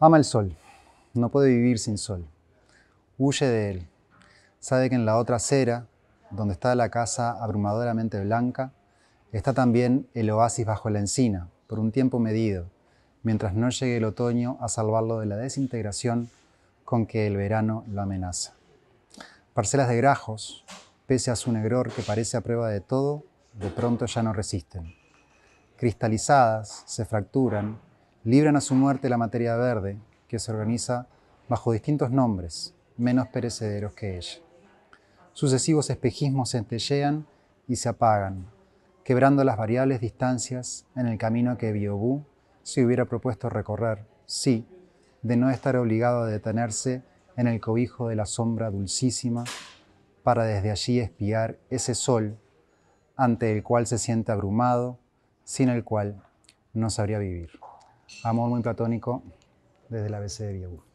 Ama el sol, no puede vivir sin sol. Huye de él. Sabe que en la otra acera, donde está la casa abrumadoramente blanca, está también el oasis bajo la encina, por un tiempo medido, mientras no llegue el otoño a salvarlo de la desintegración con que el verano lo amenaza. Parcelas de grajos, pese a su negror que parece a prueba de todo, de pronto ya no resisten. Cristalizadas, se fracturan, libran a su muerte la materia verde, que se organiza bajo distintos nombres, menos perecederos que ella. Sucesivos espejismos centellean y se apagan, quebrando las variables distancias en el camino que Biobú se hubiera propuesto recorrer, sí, de no estar obligado a detenerse en el cobijo de la sombra dulcísima para desde allí espiar ese sol ante el cual se siente abrumado, sin el cual no sabría vivir amor muy platónico desde la BC de Villabú.